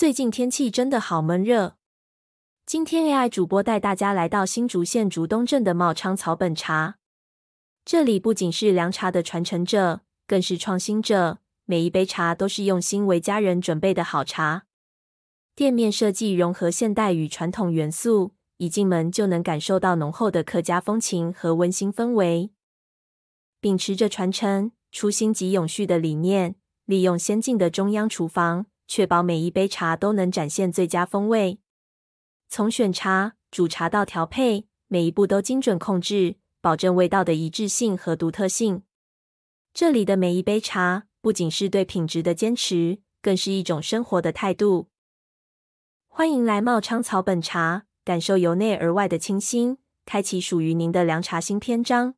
最近天气真的好闷热。今天 AI 主播带大家来到新竹县竹东镇的茂昌草本茶。这里不仅是凉茶的传承者，更是创新者。每一杯茶都是用心为家人准备的好茶。店面设计融合现代与传统元素，一进门就能感受到浓厚的客家风情和温馨氛围。秉持着传承、初心及永续的理念，利用先进的中央厨房。确保每一杯茶都能展现最佳风味。从选茶、煮茶到调配，每一步都精准控制，保证味道的一致性和独特性。这里的每一杯茶，不仅是对品质的坚持，更是一种生活的态度。欢迎来茂昌草本茶，感受由内而外的清新，开启属于您的凉茶新篇章。